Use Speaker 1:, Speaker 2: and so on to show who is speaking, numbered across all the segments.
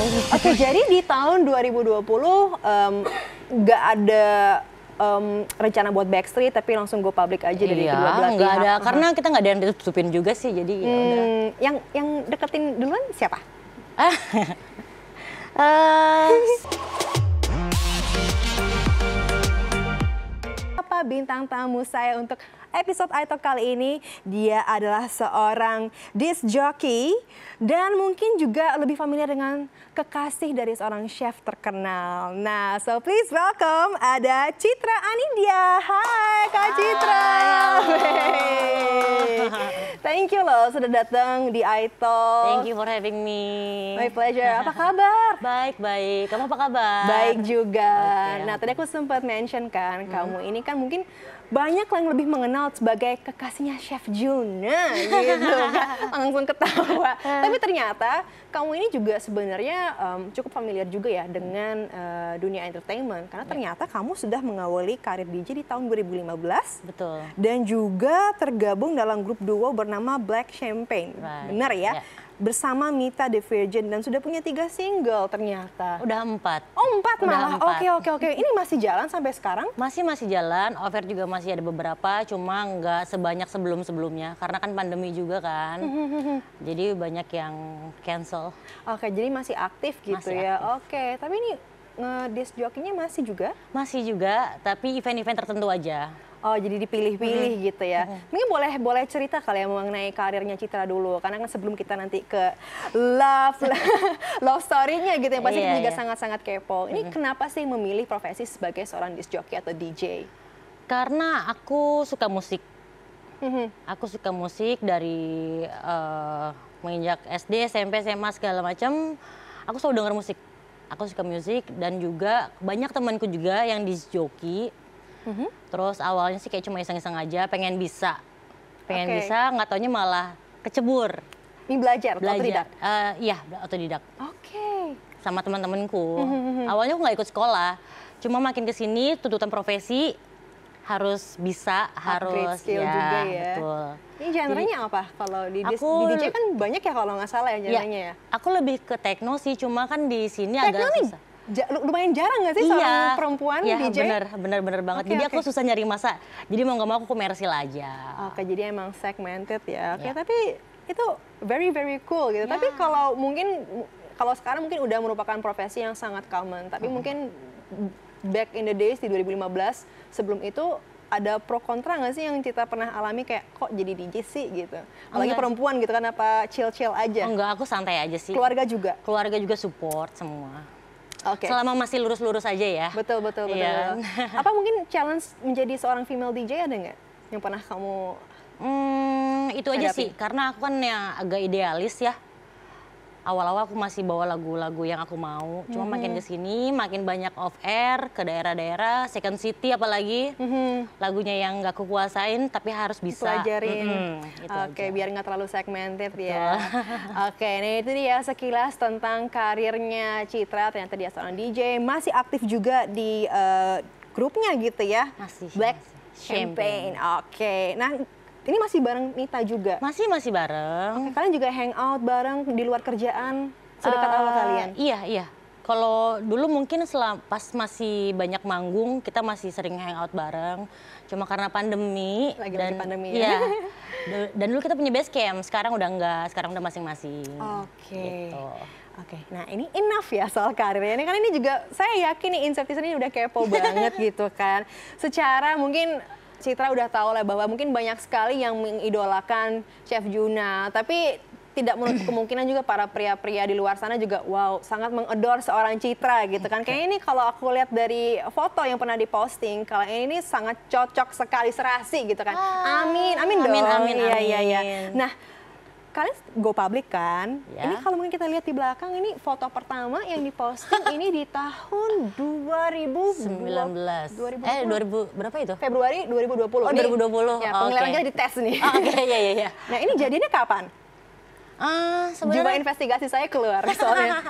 Speaker 1: Oke,
Speaker 2: okay, jadi di tahun 2020 um, gak ada um, rencana buat Backstreet tapi langsung go public aja dari iya, kedua belah pihak. ada, karena
Speaker 1: kita nggak ada yang ditutupin juga sih, jadi ya hmm, udah.
Speaker 2: Yang yang deketin duluan siapa? uh, bintang tamu saya untuk episode iTalk kali ini. Dia adalah seorang disc jockey dan mungkin juga lebih familiar dengan kekasih dari seorang chef terkenal. Nah, so please welcome ada Citra Anindya. Hai Kak Citra. Hai, Thank you loh sudah datang di iTalk. Thank you for having me. My pleasure. Apa kabar? baik, baik. Kamu apa kabar? Baik juga. Okay. Nah, tadi aku sempat mention kan, hmm. kamu ini kan mungkin banyak yang lebih mengenal sebagai kekasihnya Chef Juna gitu kan. Langsung ketawa. Tapi ternyata kamu ini juga sebenarnya um, cukup familiar juga ya dengan uh, dunia entertainment karena ya. ternyata kamu sudah mengawali karir DJ di tahun 2015. Betul. Dan juga tergabung dalam grup duo bernama Black Champagne. Right. Benar ya? ya bersama Mita the Virgin dan sudah punya tiga single ternyata. Udah empat. Oh empat Udah malah. Oke oke oke. Ini masih
Speaker 1: jalan sampai sekarang? Masih masih jalan. Over juga masih ada beberapa, cuma nggak sebanyak sebelum sebelumnya karena kan pandemi juga kan. Hmm, hmm, hmm, jadi banyak yang cancel.
Speaker 2: Oke jadi masih aktif gitu masih ya. Aktif. Oke tapi ini ngedisc eh, jokinya masih juga? Masih juga, tapi event-event tertentu aja. Oh jadi dipilih-pilih hmm. gitu ya. Mm-hmm. Mungkin boleh boleh cerita kali ya mengenai karirnya Citra dulu, karena kan sebelum kita nanti ke love love story-nya gitu yang pasti yeah, juga iya. sangat-sangat yeah. kepo. Ini hmm. kenapa sih memilih profesi sebagai seorang disc jockey atau DJ? Karena aku suka musik. Hmm.
Speaker 1: Aku suka musik dari uh, menginjak SD, SMP, SMA segala macam. Aku selalu dengar musik. Aku suka musik dan juga banyak temanku juga yang disc jockey hmm Terus awalnya sih kayak cuma iseng-iseng aja, pengen bisa, pengen okay. bisa, nggak taunya malah
Speaker 2: kecebur. Ini belajar,
Speaker 1: belajar. otodidak? Uh, eh, iya, otodidak. Oke. Okay. Sama teman-temanku. Mm-hmm, mm-hmm. Awalnya aku nggak ikut sekolah, cuma makin kesini tuntutan profesi harus bisa, Upgrade harus skill ya, juga ya. Betul. Ini genrenya nya
Speaker 2: apa? Kalau di, aku, di DJ kan banyak ya kalau nggak salah ya iya. genrenya ya, ya.
Speaker 1: Aku lebih ke techno sih, cuma kan di sini techno agak nih? susah
Speaker 2: ja, lumayan jarang gak sih iya, seorang perempuan iya, DJ? Iya,
Speaker 1: bener, bener, banget. Okay, jadi okay. aku susah nyari masa. Jadi mau gak mau aku komersil aja.
Speaker 2: Oke, okay, jadi emang segmented ya. Oke, okay, iya. yeah. tapi itu very very cool gitu. Yeah. Tapi iya. kalau mungkin kalau sekarang mungkin udah merupakan profesi yang sangat common, tapi hmm. mungkin back in the days di 2015 sebelum itu ada pro kontra nggak sih yang kita pernah alami kayak kok jadi DJ sih gitu? Apalagi enggak. perempuan gitu kan apa chill-chill aja? Enggak, aku santai aja sih. Keluarga juga? Keluarga juga support semua. Okay. Selama masih lurus-lurus
Speaker 1: aja ya. Betul betul betul. Yeah.
Speaker 2: Apa mungkin challenge menjadi seorang female DJ ada nggak yang pernah kamu Hmm, itu aja hadapi? sih
Speaker 1: karena aku kan yang agak idealis ya awal-awal aku masih bawa lagu-lagu yang aku mau. Cuma mm-hmm. makin kesini makin banyak off air ke daerah-daerah second city apalagi mm-hmm. lagunya yang gak aku kuasain tapi harus bisa. Pelajarin. Mm-hmm,
Speaker 2: gitu Oke okay, biar nggak terlalu segmented ya. Betul. ya. Oke okay, nah itu dia sekilas tentang karirnya Citra. Ternyata dia seorang DJ masih aktif juga di uh, grupnya gitu ya. Masih. Black masih. Champagne. Champagne. Oke. Okay. Nah ini masih bareng Nita juga. Masih masih bareng. Okay, kalian juga hangout bareng di luar kerjaan sedekat uh, awal kalian. Iya iya.
Speaker 1: Kalau dulu mungkin selam, pas masih banyak manggung kita masih sering hangout bareng. Cuma karena pandemi Lagi dan pandemi ya. Iya, dan dulu kita punya base camp, sekarang udah enggak, sekarang udah masing-masing. Oke. Okay. Gitu. Oke,
Speaker 2: okay. nah ini enough ya soal karirnya. Ini kan ini juga saya yakin nih Inception ini udah kepo banget gitu kan. Secara mungkin Citra udah tahu lah bahwa mungkin banyak sekali yang mengidolakan Chef Juna, tapi tidak menutup kemungkinan juga para pria-pria di luar sana juga wow sangat mengedor seorang Citra gitu kan. Kayak ini kalau aku lihat dari foto yang pernah diposting, kalau ini sangat cocok sekali serasi gitu kan. Ah. Amin, amin, amin dong. Amin, amin, amin. Iya, iya, iya. Nah, kalian go public kan? Ya. Ini kalau mungkin kita lihat di belakang ini foto pertama yang diposting ini di tahun 2019. 2020. Eh 2000 berapa itu? Februari 2020. Oh 2020. Ini, Ya, penglihatan oh, okay. kita di tes nih. Oh, Oke okay. ya ya ya. Nah ini jadinya kapan? Uh, sebenarnya... Jiwa investigasi saya keluar
Speaker 1: soalnya.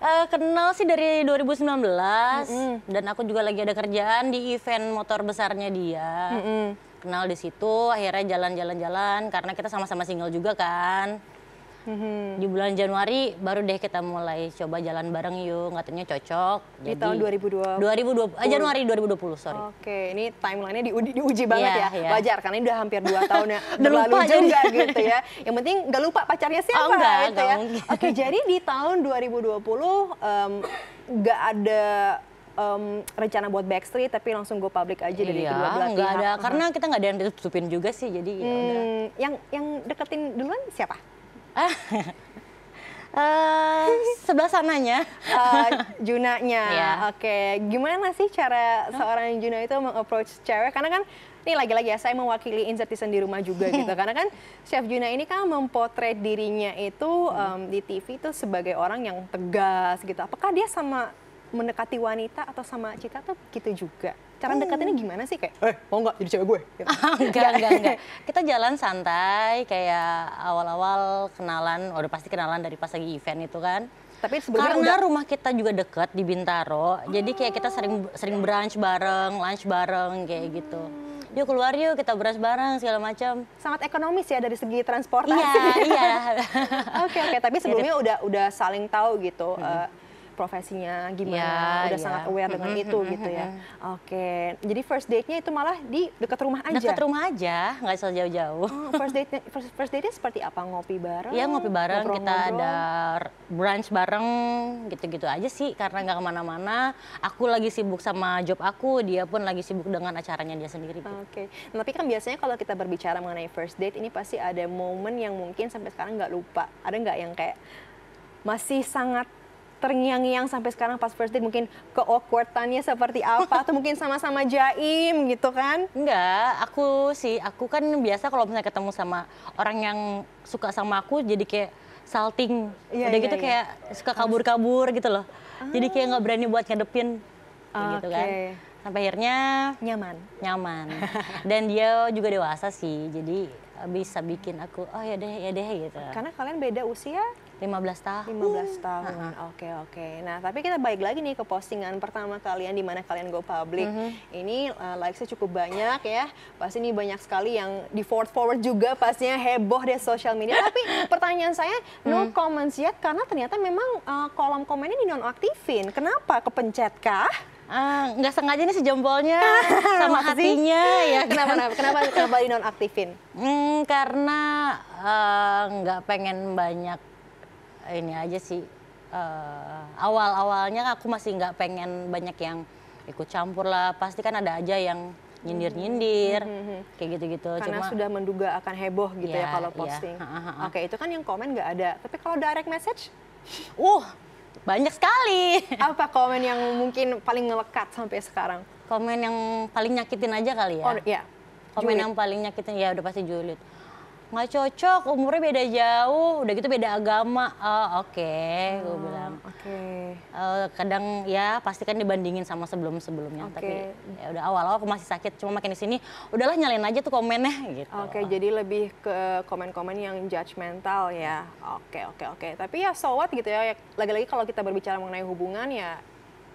Speaker 1: uh, kenal sih dari 2019 mm -hmm. dan aku juga lagi ada kerjaan di event motor besarnya dia. Mm -hmm kenal di situ akhirnya jalan-jalan-jalan karena kita sama-sama single juga kan hmm Di bulan Januari baru deh kita mulai coba jalan bareng yuk, katanya cocok. Di Jadi, tahun 2020. 2020 ah, Januari 2020, sorry.
Speaker 2: Oke, ini timelinenya diuji, diuji banget yeah, ya. Yeah. Wajar karena ini udah hampir dua tahun ya berlalu lupa juga gitu ya. Yang penting gak lupa pacarnya siapa oh, gitu ya. Mungkin. Oke, jadi di tahun 2020 um, gak ada um, rencana buat Backstreet tapi langsung go public aja dari iya, kedua belah pihak. ada, karena
Speaker 1: kita nggak ada yang ditutupin juga sih, jadi ya hmm, ya udah.
Speaker 2: Yang yang deketin duluan siapa? Ah. Eh, sebelah sananya uh, Junanya yeah. oke okay. gimana sih cara seorang Juna itu mengapproach cewek karena kan ini lagi-lagi ya saya mewakili insertisan di rumah juga gitu karena kan Chef Juna ini kan mempotret dirinya itu um, di TV itu sebagai orang yang tegas gitu apakah dia sama mendekati wanita atau sama cita tuh gitu juga. Cara oh. gimana sih kayak, eh mau nggak jadi cewek gue? Gitu. enggak, enggak, enggak. Kita
Speaker 1: jalan santai kayak awal-awal kenalan, udah pasti kenalan dari pas lagi event itu kan. Tapi sebelumnya Karena udah... rumah kita juga dekat di Bintaro, oh. jadi kayak kita sering oh. sering brunch bareng, lunch bareng kayak gitu hmm. yuk keluar yuk kita beras bareng segala macam.
Speaker 2: Sangat ekonomis ya dari segi transportasi. Iya, iya. Oke, oke, tapi sebelumnya udah udah saling tahu gitu. Hmm. Uh, profesinya gimana, ya, udah ya. sangat aware dengan itu gitu ya. Oke, okay. jadi first date-nya itu malah di dekat rumah aja. Dekat rumah aja, nggak usah jauh-jauh. Oh, first date first, first date-nya seperti apa? Ngopi bareng? ya ngopi bareng. Kita ada
Speaker 1: brunch bareng, gitu-gitu aja sih. Karena nggak kemana-mana. Aku lagi sibuk sama job aku, dia pun lagi sibuk dengan acaranya dia sendiri. Gitu. Oke, okay.
Speaker 2: tapi kan biasanya kalau kita berbicara mengenai first date ini pasti ada momen yang mungkin sampai sekarang nggak lupa. Ada nggak yang kayak masih sangat terngiang-ngiang sampai sekarang pas first date mungkin ke awkwardannya seperti apa atau mungkin sama-sama jaim gitu kan? Enggak, aku sih aku kan biasa kalau misalnya
Speaker 1: ketemu sama orang yang suka sama aku jadi kayak salting. Ya, Udah ya, gitu ya. kayak suka kabur-kabur gitu loh. Ah. Jadi kayak ah. nggak berani buat ngadepin okay. gitu kan sampai akhirnya nyaman nyaman dan dia juga dewasa sih jadi eh, bisa bikin aku oh ya deh ya deh gitu karena
Speaker 2: kalian beda usia 15 uh. tahun 15 tahun uh-uh. oke uh -huh. oke okay, okay. nah tapi kita baik lagi nih ke postingan pertama kalian di mana kalian go public uh mm-hmm. -huh. ini uh, eh, nya cukup banyak ya pasti ini banyak sekali yang di forward forward juga pastinya heboh deh social media tapi pertanyaan saya no -huh. Mm. comments yet karena ternyata memang uh, kolom komennya di nonaktifin kenapa kepencet kah Ah, nggak uh, sengaja nih sejempolnya sama hatinya ya kenapa kan? kenapa kenapa di nonaktifin
Speaker 1: hmm, karena eh, nggak uh, pengen banyak ini aja sih uh, eh, awal awalnya aku masih nggak pengen banyak yang ikut campur
Speaker 2: lah pasti kan ada aja yang nyindir-nyindir mm -hmm. kayak gitu-gitu. Karena Cuma, sudah menduga akan heboh gitu yeah, ya kalau ya. posting. Yeah. Oke, okay, itu kan yang komen nggak ada. Tapi kalau direct message, uh banyak sekali. Apa komen yang mungkin paling ngelekat sampai sekarang?
Speaker 1: Komen yang paling nyakitin aja kali ya. Oh, iya. Komen julid. yang paling nyakitin ya udah pasti julid nggak cocok umurnya beda jauh udah gitu beda agama oh oke okay, oh, gue bilang oke okay. uh, eh, kadang ya pasti kan dibandingin sama sebelum sebelumnya okay. tapi
Speaker 2: ya udah awal awal aku masih sakit cuma makin di sini udahlah nyalain aja tuh komennya gitu oke okay, jadi lebih ke komen-komen yang judgmental ya oke okay, oke okay, oke okay. tapi ya so what gitu ya lagi-lagi kalau kita berbicara mengenai hubungan ya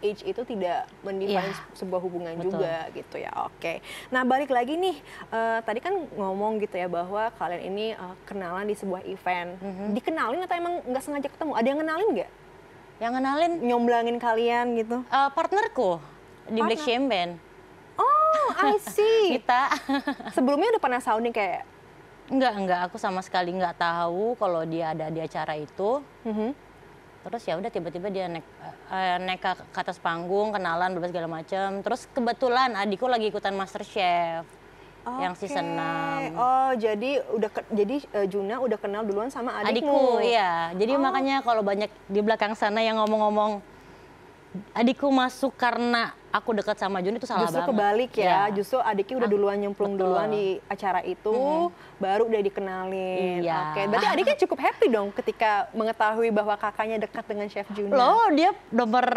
Speaker 2: age itu tidak mendefine yeah. sebuah hubungan Betul. juga gitu ya. Oke. Okay. Nah, balik lagi nih uh, tadi kan ngomong gitu ya bahwa kalian ini uh, kenalan di sebuah event. Mm -hmm. Dikenalin atau emang nggak sengaja ketemu? Ada yang kenalin nggak? Yang kenalin nyomblangin kalian gitu. Uh, partnerku di Partner. Black Champion. Oh, I see. Kita sebelumnya udah pernah sounding kayak
Speaker 1: Enggak, enggak. Aku sama sekali nggak tahu kalau dia ada di acara itu. Mm -hmm terus ya udah tiba-tiba dia naik uh, naik ke, ke atas panggung kenalan berbagai segala macam terus kebetulan adikku lagi ikutan master chef okay. yang season 6
Speaker 2: oh jadi udah ke, jadi uh, Juna udah kenal duluan sama adikmu adikku iya jadi oh. makanya kalau banyak
Speaker 1: di belakang sana yang ngomong-ngomong adikku masuk karena aku dekat sama Jun itu salah justru banget. kebalik ya, ya.
Speaker 2: justru adiknya udah ah, duluan nyemplung Betul. duluan di acara itu hmm baru udah dikenalin iya. oke okay. berarti adiknya cukup happy dong ketika mengetahui bahwa kakaknya dekat dengan Chef Jun ya? Lo, dia nomor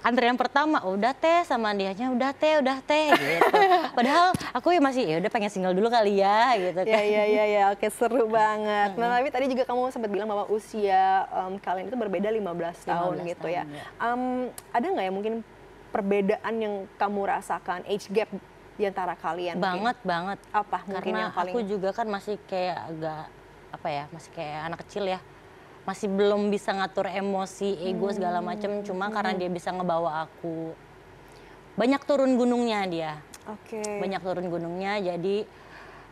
Speaker 2: antrian pertama udah teh sama dianya udah
Speaker 1: teh udah teh gitu padahal aku ya masih ya udah pengen single dulu kali ya gitu iya, kan ya ya ya, ya.
Speaker 2: oke okay, seru banget mm-hmm. nah tapi tadi juga kamu sempat bilang bahwa usia um, kalian itu berbeda 15 tahun 15 gitu ya, ya. Um, ada nggak ya mungkin perbedaan yang kamu rasakan age gap di antara kalian? Banget
Speaker 1: mungkin? banget. Apa? Karena yang paling... aku juga kan masih kayak agak apa ya, masih kayak anak kecil ya. Masih belum bisa ngatur emosi, ego hmm. segala macam. Cuma hmm. karena dia bisa ngebawa aku banyak turun gunungnya dia. Okay. Banyak turun gunungnya jadi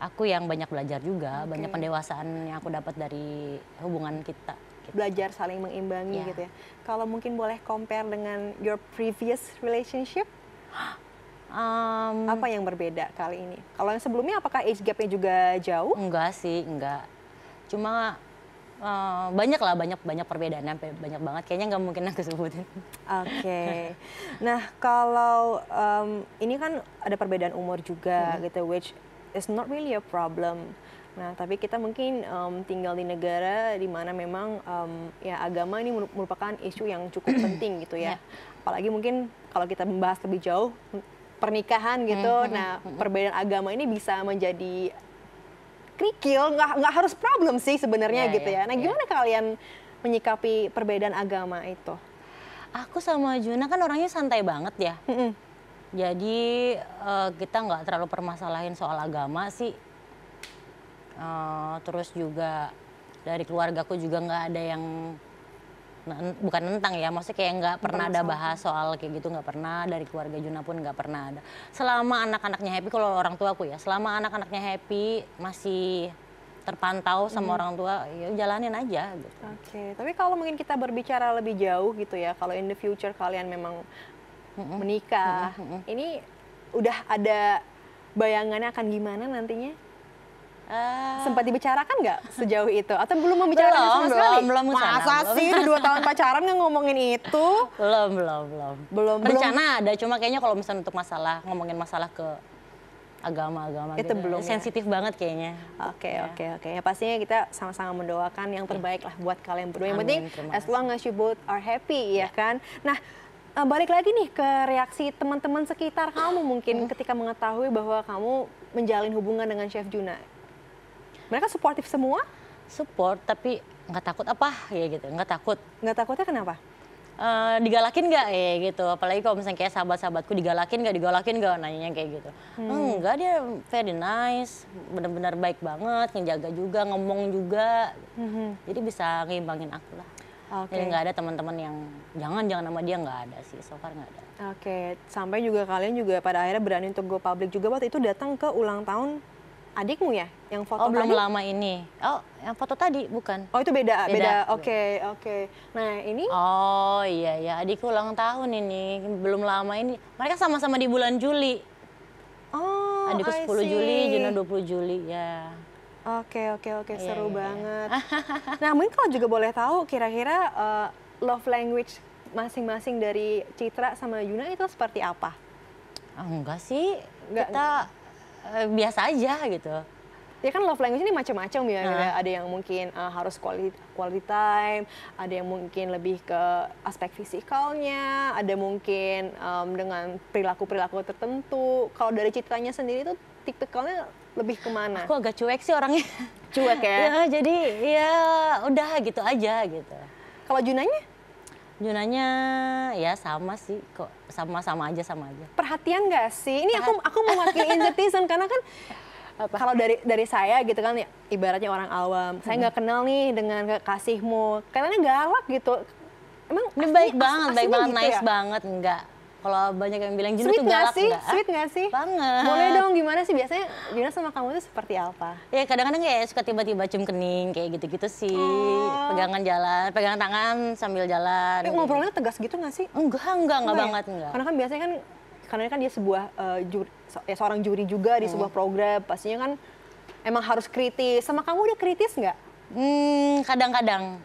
Speaker 1: aku yang banyak belajar juga,
Speaker 2: okay. banyak pendewasaan yang aku dapat dari hubungan kita belajar saling mengimbangi yeah. gitu ya. Kalau mungkin boleh compare dengan your previous relationship, um, apa yang berbeda kali ini? Kalau yang sebelumnya apakah age gapnya juga jauh? Enggak sih, enggak. Cuma Uh, eh, banyak lah banyak banyak perbedaan banyak banget kayaknya nggak mungkin aku sebutin. Oke, okay. nah kalau um, ini kan ada perbedaan umur juga -hmm. gitu, which is not really a problem Nah, tapi kita mungkin um, tinggal di negara di mana memang um, ya agama ini merupakan isu yang cukup penting gitu ya. Yeah. Apalagi mungkin kalau kita membahas lebih jauh pernikahan gitu. Mm -hmm. Nah, hmm. perbedaan agama ini bisa menjadi kerikil, nggak nggak harus problem sih sebenarnya yeah, gitu yeah, ya. Nah, ya. gimana yeah. kalian menyikapi perbedaan agama itu? Aku sama Juna kan orangnya santai banget ya. Mm -hmm. Jadi
Speaker 1: uh, kita nggak terlalu permasalahin soal agama sih Uh, terus juga dari keluargaku juga nggak ada yang bukan tentang ya maksudnya kayak nggak pernah ada bahas soal kayak gitu nggak pernah dari keluarga Juna pun nggak pernah ada selama anak-anaknya happy kalau orang tua aku ya selama anak-anaknya happy masih terpantau sama hmm. orang tua
Speaker 2: ya jalanin aja gitu. Oke, okay. tapi kalau mungkin kita berbicara lebih jauh gitu ya, kalau in the future kalian memang menikah hmm. menikah, ini udah ada bayangannya akan gimana nantinya? Ah. sempat dibicarakan nggak sejauh itu atau belum membicarakan belum, sama sekali? Belum, belum Masa belum. sih dua tahun pacaran nggak ngomongin itu? Belum, belum, belum. Belum. Rencana belum. ada, cuma kayaknya
Speaker 1: kalau misalnya untuk masalah ngomongin masalah ke agama-agama itu gitu. belum ya. sensitif ya? banget kayaknya. Oke okay, ya.
Speaker 2: oke okay, oke. Okay. Ya pastinya kita sama-sama mendoakan yang terbaik lah buat kalian berdua. Yang penting as long as you both are happy ya, ya kan. Nah eh, balik lagi nih ke reaksi teman-teman sekitar kamu mungkin hmm. ketika mengetahui bahwa kamu menjalin hubungan dengan Chef Juna.
Speaker 1: Mereka suportif semua? Support, tapi nggak takut apa ya gitu, nggak takut. Nggak takutnya kenapa? Uh, digalakin nggak ya gitu, apalagi kalau misalnya kayak sahabat-sahabatku digalakin nggak, digalakin nggak, nanyanya kayak gitu. Hmm. Enggak dia very nice, benar-benar baik banget, ngejaga juga, ngomong juga,
Speaker 2: hmm. jadi
Speaker 1: bisa ngimbangin aku lah. Okay. Jadi nggak ada teman-teman yang jangan jangan nama dia nggak ada sih, so far nggak ada.
Speaker 2: Oke, okay. sampai juga kalian juga pada akhirnya berani untuk go public juga waktu itu datang ke ulang tahun adikmu ya yang foto oh, belum tadi? lama
Speaker 1: ini. Oh, yang foto tadi bukan.
Speaker 2: Oh, itu beda, beda. beda. Oke, okay, oke.
Speaker 1: Okay. Nah, ini Oh, iya ya, adikku ulang tahun ini. Belum lama ini. Mereka sama-sama di bulan
Speaker 2: Juli. Oh, adikku I 10 see. Juli, Juno
Speaker 1: 20 Juli, ya.
Speaker 2: Oke, okay, oke, okay, oke, okay. Iya, seru yeah, iya. banget. Yeah. nah, mungkin kalau juga boleh tahu kira-kira uh, love language masing-masing dari Citra sama Yuna itu seperti apa? Oh, enggak sih. Enggak, kita enggak Eh, biasa aja gitu ya kan love language ini macam-macam ya, nah. ada yang mungkin uh, harus quality quality time ada yang mungkin lebih ke aspek fisikalnya ada mungkin um, dengan perilaku perilaku tertentu kalau dari citranya sendiri itu tipikalnya lebih kemana aku agak cuek sih orangnya cuek ya, ya jadi ya udah gitu aja gitu kalau Junanya
Speaker 1: Junanya ya sama sih kok sama-sama aja sama aja.
Speaker 2: Perhatian gak sih? Ini aku aku aku mewakili netizen karena kan kalau dari dari saya gitu kan ya, ibaratnya orang awam. Saya mm-hmm. nggak kenal nih dengan kasihmu Kayaknya galak gitu. Emang ini baik banget, baik banget, gitu nice ya? banget enggak kalau banyak yang bilang jenuh sweet tuh galak sih? Gak? Sweet gak sih? Banget. Boleh dong gimana sih biasanya Juna sama kamu tuh seperti apa?
Speaker 1: Ya kadang-kadang kayak suka tiba-tiba cium kening kayak gitu-gitu sih. Oh. Pegangan jalan, pegangan tangan sambil
Speaker 2: jalan. Ya, ngobrolnya tegas gitu gak sih? Enggak, enggak, enggak, enggak ya? banget. Ya? Enggak. Karena kan biasanya kan karena kan dia sebuah uh, eh, juri, ya seorang juri juga di iya. sebuah program pastinya kan emang harus kritis. Sama kamu udah kritis nggak? Hmm, kadang-kadang.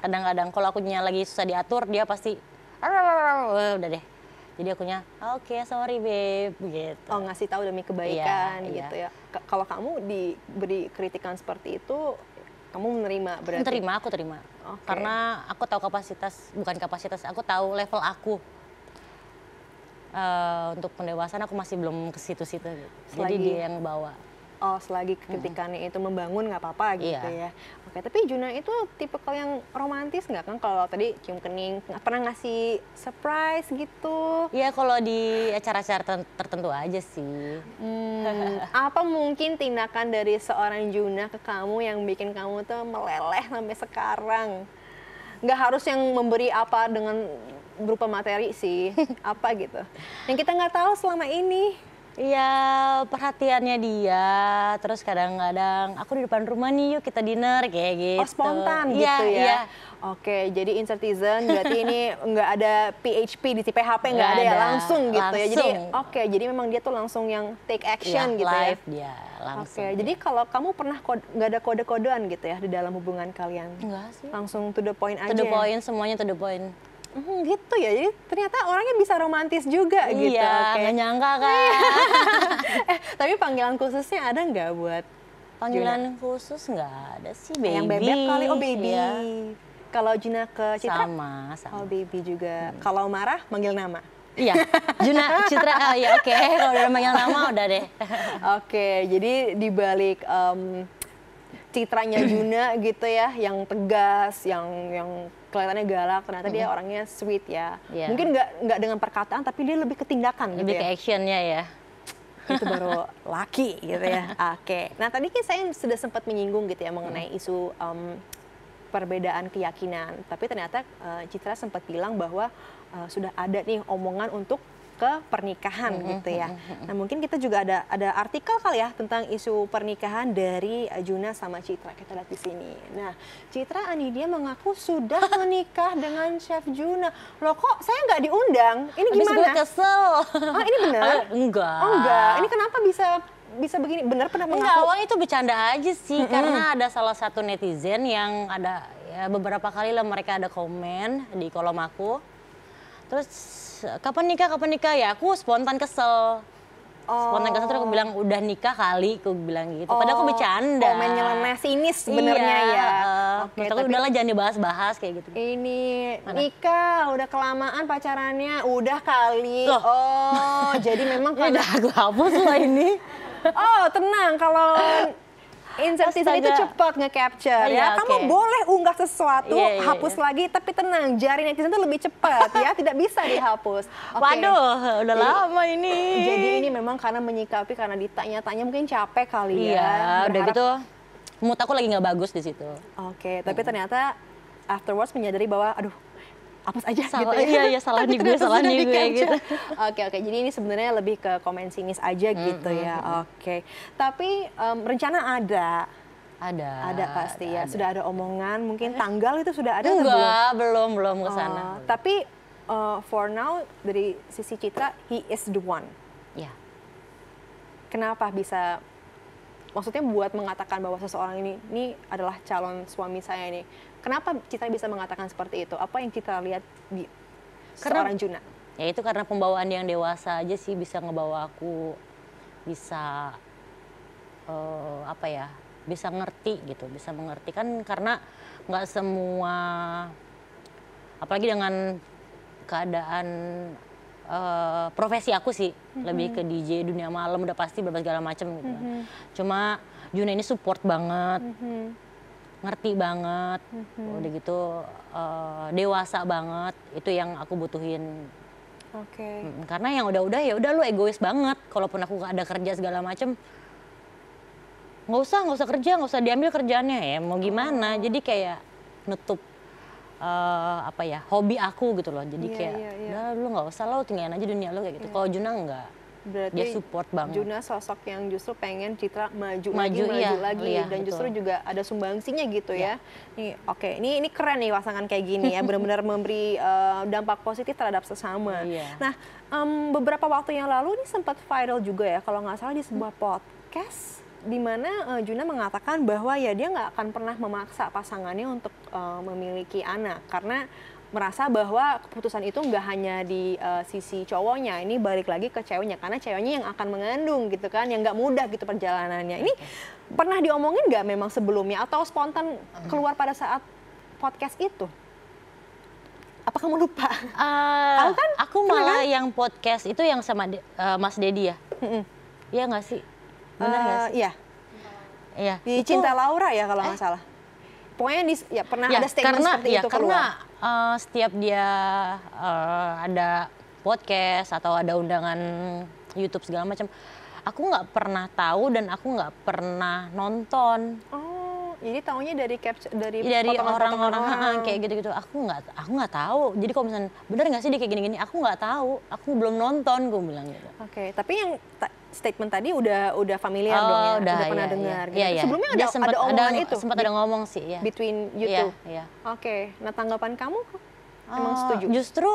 Speaker 2: Kadang-kadang kalau aku lagi
Speaker 1: susah diatur, dia pasti udah deh jadi akunya oke okay, sorry babe
Speaker 2: gitu oh ngasih tahu demi kebaikan iya, gitu iya. ya kalau kamu diberi kritikan seperti itu kamu menerima berarti menerima aku terima okay. karena aku tahu kapasitas
Speaker 1: bukan kapasitas aku
Speaker 2: tahu level aku
Speaker 1: uh, untuk pendewasaan aku masih belum ke situ-situ jadi dia yang
Speaker 2: bawa Oh, selagi kritikannya hmm. itu membangun nggak apa-apa gitu iya. ya ya tapi Juna itu tipe kalau yang romantis nggak kan kalau tadi cium kening pernah ngasih surprise gitu Iya, kalau di acara-acara
Speaker 1: tertentu aja sih
Speaker 2: hmm, apa mungkin tindakan dari seorang Juna ke kamu yang bikin kamu tuh meleleh sampai sekarang nggak harus yang memberi apa dengan berupa materi sih apa gitu yang kita nggak tahu selama ini Iya perhatiannya dia, terus kadang-kadang aku di depan rumah nih yuk kita dinner kayak oh, gitu. Oh spontan ya, gitu ya? Iya. Oke, jadi insertizen berarti ini nggak ada PHP di si PHP nggak ada, ya langsung gitu ya. Jadi oke, jadi memang dia tuh langsung yang take iya, action gitu ya, gitu live ya. dia langsung. Oke, jadi kalau kamu pernah nggak ada kode-kodean gitu ya di dalam hubungan kalian? Enggak sih. Langsung to the point to aja. To the point, semuanya to the point hmm, gitu ya jadi ternyata orangnya bisa romantis juga iya, gitu iya okay. nyangka kan eh tapi panggilan khususnya ada nggak buat panggilan Gina?
Speaker 1: khusus nggak ada sih eh, baby yang bebek kali oh baby iya.
Speaker 2: kalau Juna ke Citra sama, sama. oh baby juga hmm. kalau marah manggil nama Iya, Juna, Citra, Oh ya oke. Okay. Kalau udah manggil nama udah deh. oke, okay, jadi di balik um, citranya Juna gitu ya, yang tegas, yang yang kelihatannya galak, ternyata dia orangnya sweet ya. Yeah. Mungkin nggak nggak dengan perkataan, tapi dia lebih gitu ya. ke tindakan lebih gitu ya. Lebih actionnya ya. Itu baru laki gitu ya. Oke. Okay. Nah tadi kan saya sudah sempat menyinggung gitu ya mengenai isu um, perbedaan keyakinan. Tapi ternyata uh, Citra sempat bilang bahwa uh, sudah ada nih omongan untuk ke pernikahan mm -hmm. gitu ya. Mm-hmm, mm-hmm. Nah mungkin kita juga ada ada artikel kali ya tentang isu pernikahan dari Juna sama Citra kita lihat di sini. Nah Citra dia mengaku sudah menikah dengan Chef Juna. Loh kok saya nggak diundang? Ini Habis gimana? Gue kesel. Oh ini benar?
Speaker 1: enggak. Oh enggak. Ini
Speaker 2: kenapa bisa bisa begini benar pernah mengaku? Enggak, awalnya itu bercanda aja sih mm -hmm. karena
Speaker 1: ada salah satu netizen yang ada ya, beberapa kali lah mereka ada komen di kolom aku Terus kapan nikah kapan nikah ya aku spontan kesel. Oh. Spontan kesel terus aku bilang oh. udah nikah kali, aku bilang gitu. Oh. Padahal aku bercanda. Oh, nyeleneh sinis sebenarnya iya, ya. Uh,
Speaker 2: okay, terus tapi... udahlah jangan dibahas-bahas kayak gitu. Ini Mana? nikah udah kelamaan pacarannya, udah kali. Loh. Oh, jadi memang kalau udah aku hapus lah ini. oh, tenang kalau Insentif itu cepat nge-capture ya. Okay. Iya, Kamu boleh unggah sesuatu, yeah, yeah, iya. hapus yeah. lagi, tapi tenang, jari netizen itu lebih cepat ya, tidak bisa dihapus. Okay. Waduh, udah lama ini. Jadi ini memang karena menyikapi karena ditanya-tanya mungkin capek kali ya. Iya, udah gitu
Speaker 1: mood aku lagi nggak bagus di situ.
Speaker 2: Oke, okay, tapi hmm. ternyata afterwards menyadari bahwa aduh apa saja salah, gitu ya. Iya, iya salah di gue, salah di gue gitu. Oke, oke. Jadi ini sebenarnya lebih ke komen sinis aja hmm, gitu hmm, ya. Hmm. Oke. Tapi um, rencana ada. Ada. Ada pasti ada, ya. Ada. Sudah ada omongan, mungkin tanggal itu sudah ada Enggak, belum? Belum, belum ke sana. Uh, tapi uh, for now dari sisi Citra, he is the one. Ya. Kenapa bisa maksudnya buat mengatakan bahwa seseorang ini ini adalah calon suami saya ini. Kenapa kita bisa mengatakan seperti itu? Apa yang kita lihat di karena, seorang Juna?
Speaker 1: Ya itu karena pembawaan yang dewasa aja sih bisa ngebawa aku bisa uh, apa ya? Bisa ngerti gitu, bisa mengerti kan karena nggak semua apalagi dengan keadaan uh, profesi aku sih mm-hmm. lebih ke DJ dunia malam udah pasti berbagai macam gitu. Mm-hmm. Cuma Juna ini support banget. Mm-hmm ngerti banget, mm-hmm. udah gitu uh, dewasa banget. Itu yang aku butuhin. Oke. Okay. Karena yang udah-udah ya udah lu egois banget. Kalaupun aku ada kerja segala macem, nggak usah nggak usah kerja, nggak usah diambil kerjaannya ya. Mau gimana? Oh. Jadi kayak nutup uh, apa ya hobi aku gitu loh. Jadi yeah, kayak, yeah, yeah. udah lu nggak usah lo tinggalin aja dunia lo kayak gitu. Yeah. Kalau Juna nggak
Speaker 2: Berarti dia support banget. Juna sosok yang justru pengen Citra maju, maju lagi, iya, maju lagi iya, dan betul. justru juga ada sumbangsinya gitu ya. ya. oke, okay. ini ini keren nih pasangan kayak gini ya, benar-benar memberi uh, dampak positif terhadap sesama. Iya. Nah, um, beberapa waktu yang lalu ini sempat viral juga ya kalau nggak salah di sebuah podcast di mana uh, Juna mengatakan bahwa ya dia nggak akan pernah memaksa pasangannya untuk uh, memiliki anak karena merasa bahwa keputusan itu nggak hanya di uh, sisi cowoknya ini balik lagi ke ceweknya karena ceweknya yang akan mengandung gitu kan yang nggak mudah gitu perjalanannya ini pernah diomongin nggak memang sebelumnya atau spontan hmm. keluar pada saat podcast itu
Speaker 1: apa kamu lupa uh, kan aku malah kan? yang podcast itu yang sama uh, Mas deddy ya iya nggak sih
Speaker 2: benar nggak uh, sih iya
Speaker 1: iya di itu, cinta
Speaker 2: Laura ya kalau nggak eh. salah pokoknya di, ya pernah ya, ada statement karena, seperti ya, itu karena
Speaker 1: uh, setiap dia uh, ada podcast atau ada undangan YouTube segala macam, aku nggak pernah tahu dan aku nggak pernah nonton.
Speaker 2: Oh, jadi taunya dari capture dari dari orang-orang kayak gitu-gitu.
Speaker 1: Aku nggak aku nggak tahu. Jadi kalau misalnya benar nggak sih dia kayak gini-gini, aku nggak tahu. Aku belum nonton, gue bilang gitu.
Speaker 2: Oke, okay, tapi yang statement tadi udah udah familiar oh, dong ya, udah, udah pernah iya, iya. dengar. Iya, gitu. iya, iya. Sebelumnya ada ada omongan ada, itu. Sempat ada ngomong sih ya. Between iya, you two. Iya, Oke, okay. nah tanggapan kamu oh, emang setuju? Justru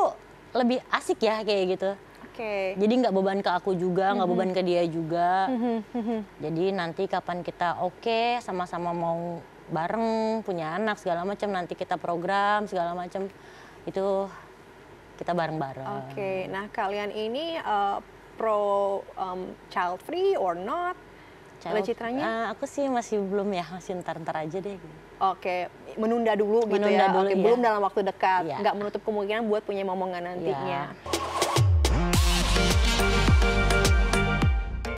Speaker 1: lebih asik ya kayak gitu.
Speaker 2: Oke. Okay. Jadi
Speaker 1: nggak beban ke aku juga, nggak mm -hmm. beban ke dia juga. Mm -hmm. Jadi nanti kapan kita oke, okay, sama-sama mau bareng, punya anak segala macam, nanti kita program segala macam itu kita bareng-bareng. Oke,
Speaker 2: okay. nah kalian ini uh, pro um, child free or not? Kalau Citranya?
Speaker 1: Uh, aku sih masih belum ya, masih
Speaker 2: ntar-ntar aja deh. Gitu. Oke, menunda dulu gitu menunda gitu ya. Dulu, Oke, iya. belum dalam waktu dekat. Ya. Nggak menutup kemungkinan buat punya momongan nantinya. Iya.